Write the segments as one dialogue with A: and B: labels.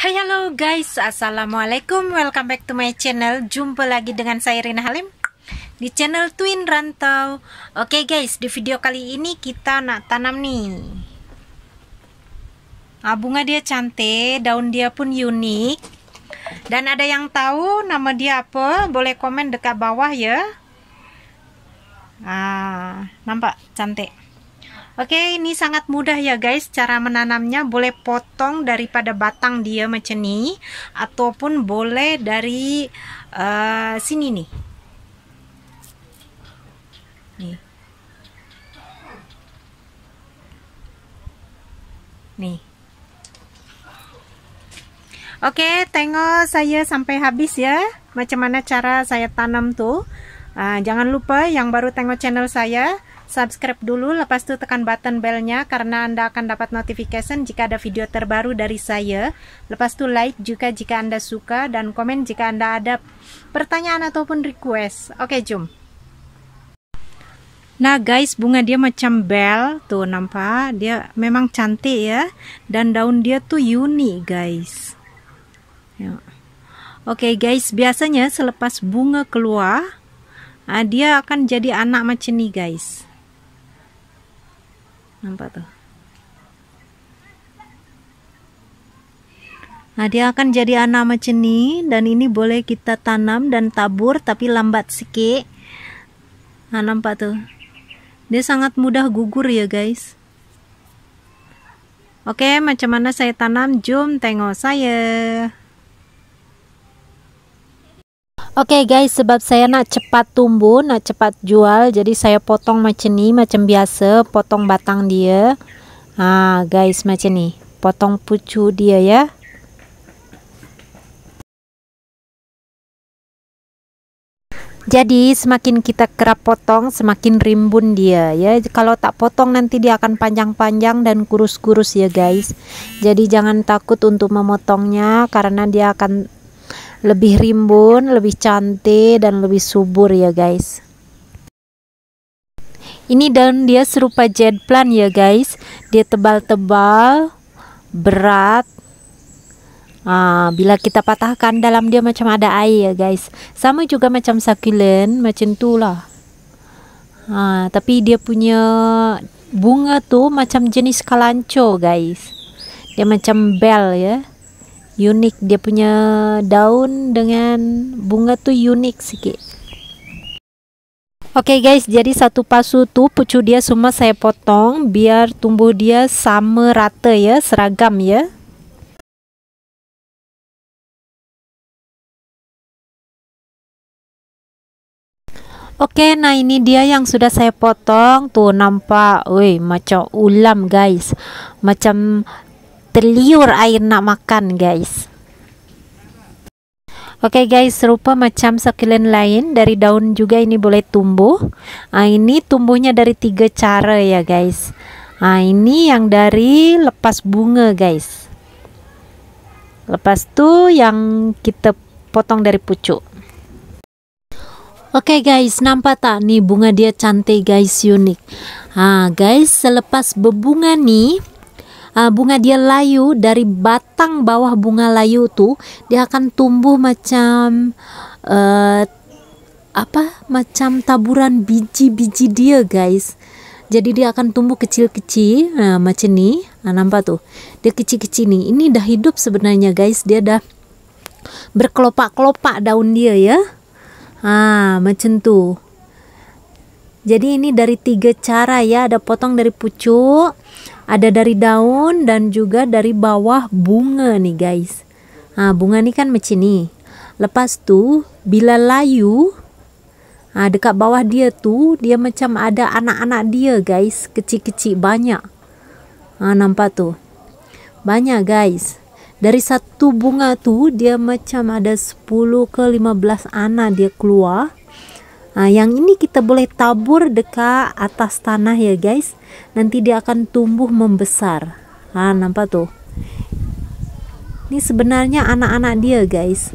A: Hey hello guys, Assalamualaikum, welcome back to my channel Jumpa lagi dengan saya Rina Halim Di channel Twin Rantau Oke guys, di video kali ini kita nak tanam nih nah, Bunga dia cantik, daun dia pun unik Dan ada yang tahu nama dia apa? Boleh komen dekat bawah ya Ah, nampak cantik Oke, ini sangat mudah ya guys cara menanamnya. Boleh potong daripada batang dia macam ni ataupun boleh dari uh, sini nih. Nih. Nih. Oke, tengok saya sampai habis ya. Macam mana cara saya tanam tuh. Uh, jangan lupa yang baru tengok channel saya Subscribe dulu, lepas itu tekan button belnya karena Anda akan dapat notification jika ada video terbaru dari saya. Lepas itu like juga jika Anda suka dan komen jika Anda ada pertanyaan ataupun request. Oke, jom. Nah guys, bunga dia macam bel, tuh nampak dia memang cantik ya, dan daun dia tuh unik guys. Yuk. Ya. Oke guys, biasanya selepas bunga keluar, ah, dia akan jadi anak macam ini guys nampak tuh Nah, dia akan jadi anak ceni dan ini boleh kita tanam dan tabur tapi lambat sikit. Nah, nampak tuh. Dia sangat mudah gugur ya, guys. Oke, macam mana saya tanam? Jom tengok saya. Oke okay guys, sebab saya nak cepat tumbuh, nak cepat jual, jadi saya potong macam ni, macam biasa, potong batang dia. Ah, guys macam ni. Potong pucu dia ya. Jadi semakin kita kerap potong, semakin rimbun dia ya. Kalau tak potong nanti dia akan panjang-panjang dan kurus-kurus ya guys. Jadi jangan takut untuk memotongnya karena dia akan lebih rimbun, lebih cantik dan lebih subur ya guys. Ini daun dia serupa jet plant ya guys. Dia tebal-tebal, berat. Ah, bila kita patahkan dalam dia macam ada air ya guys. Sama juga macam succulent, macam tu lah. Ah, tapi dia punya bunga tu macam jenis kalanco guys. Dia macam bell ya unik dia punya daun dengan bunga tuh unik sikit Oke okay guys, jadi satu pasu tuh pucu dia semua saya potong biar tumbuh dia sama rata ya, seragam ya. Oke, okay, nah ini dia yang sudah saya potong. Tuh nampak, woi macam ulam guys. Macam terliur air nak makan guys Oke okay guys, serupa macam sukulen lain dari daun juga ini boleh tumbuh. Nah, ini tumbuhnya dari tiga cara ya guys. Nah, ini yang dari lepas bunga guys. Lepas tuh yang kita potong dari pucuk. Oke okay guys, nampak tak nih bunga dia cantik guys, unik. Ah guys, selepas berbunga nih uh, bunga dia layu dari batang bawah bunga layu tuh dia akan tumbuh macam uh, apa macam taburan biji-biji dia guys jadi dia akan tumbuh kecil-kecil nah macam ini nah, nampak tuh dia kecil-kecil nih ini dah hidup sebenarnya guys dia dah berkelopak-kelopak daun dia ya ah macam tuh jadi ini dari tiga cara ya ada potong dari pucuk ada dari daun dan juga dari bawah bunga nih guys. Nah, bunga nih kan macam ini. Lepas tu bila layu nah, dekat bawah dia tu dia macam ada anak-anak dia guys, kecil-kecil banyak. Nah, nampak tu. Banyak guys. Dari satu bunga tu dia macam ada 10 ke 15 anak dia keluar. Nah, yang ini kita boleh tabur dekat atas tanah ya guys. Nanti dia akan tumbuh membesar. Nah, nampak tuh. Ini sebenarnya anak-anak dia guys.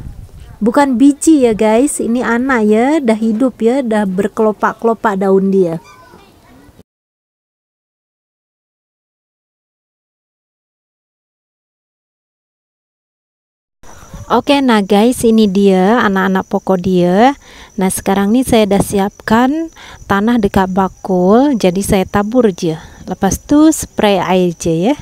A: Bukan biji ya guys, ini anak ya, dah hidup ya, dah berkelopak-kelopak daun dia. Oke, okay, nah guys, ini dia anak-anak pokok dia. Nah sekarang ini saya dah siapkan tanah dekat bakul jadi saya tabur aja lepas tu spray air aja ya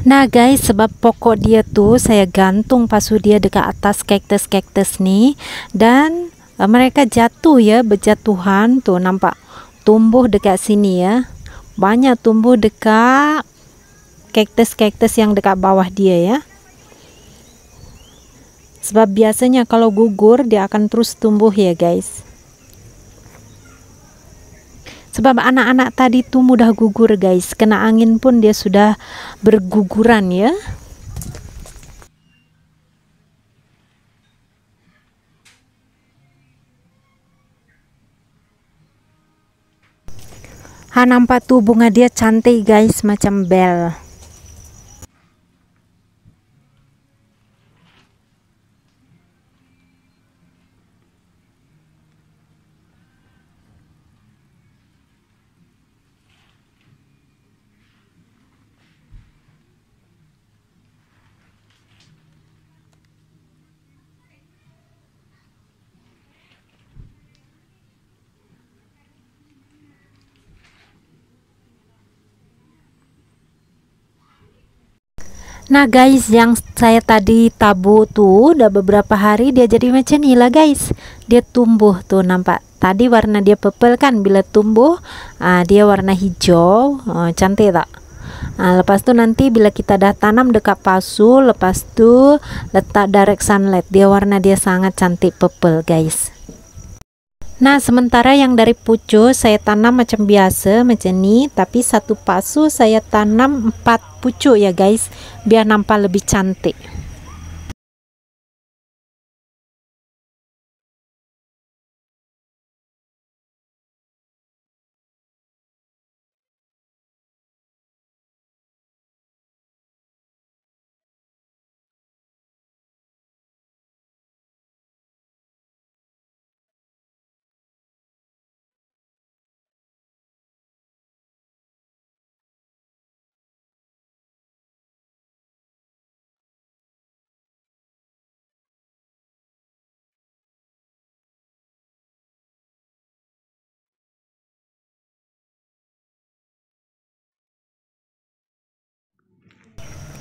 A: Nah guys, sebab pokok dia tu saya gantung pasu dia dekat atas kaktus-kaktus nih dan uh, mereka jatuh ya berjatuhan tu nampak tumbuh dekat sini ya. Banyak tumbuh dekat kaktus-kaktus yang dekat bawah dia ya sebab biasanya kalau gugur dia akan terus tumbuh ya guys sebab anak-anak tadi tuh mudah gugur guys kena angin pun dia sudah berguguran ya Ha nampak tuh bunga dia cantik guys macam bel Nah guys yang saya tadi tabu tuh udah beberapa hari dia jadi macam ini lah guys Dia tumbuh tuh nampak Tadi warna dia purple kan bila tumbuh uh, dia warna hijau uh, Cantik tak? Nah, lepas itu nanti bila kita dah tanam dekat pasu Lepas itu letak direct sunlight Dia warna dia sangat cantik purple guys Nah, sementara yang dari pucuk saya tanam macam biasa, macam ini, tapi satu pasu saya tanam 4 pucuk ya guys biar nampak lebih cantik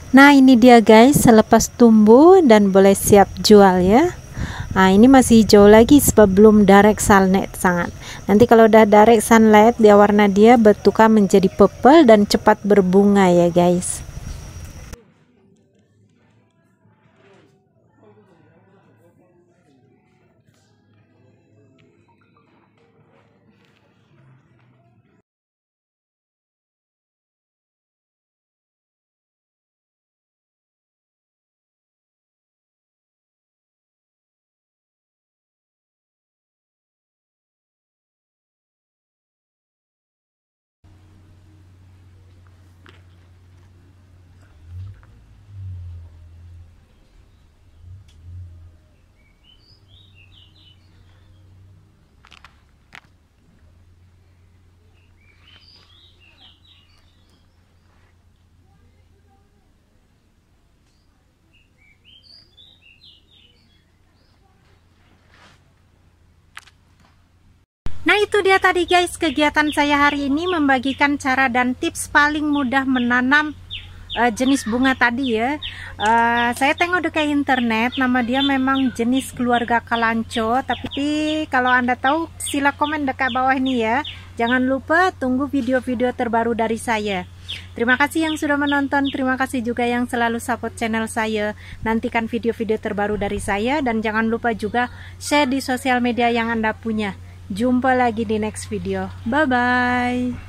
A: Nah ini dia guys selepas tumbuh dan boleh siap jual ya Nah ini masih hijau lagi sebab belum direct sunlight sangat Nanti kalau udah direct sunlight dia warna dia bertukar menjadi purple dan cepat berbunga ya guys Nah itu dia tadi guys kegiatan saya hari ini membagikan cara dan tips paling mudah menanam uh, jenis bunga tadi ya uh, saya tengok dekat internet nama dia memang jenis keluarga kalanco tapi kalau anda tahu sila komen dekat bawah ini ya jangan lupa tunggu video-video terbaru dari saya terima kasih yang sudah menonton terima kasih juga yang selalu support channel saya nantikan video-video terbaru dari saya dan jangan lupa juga share di sosial media yang anda punya Jumpa lagi di next video. Bye bye.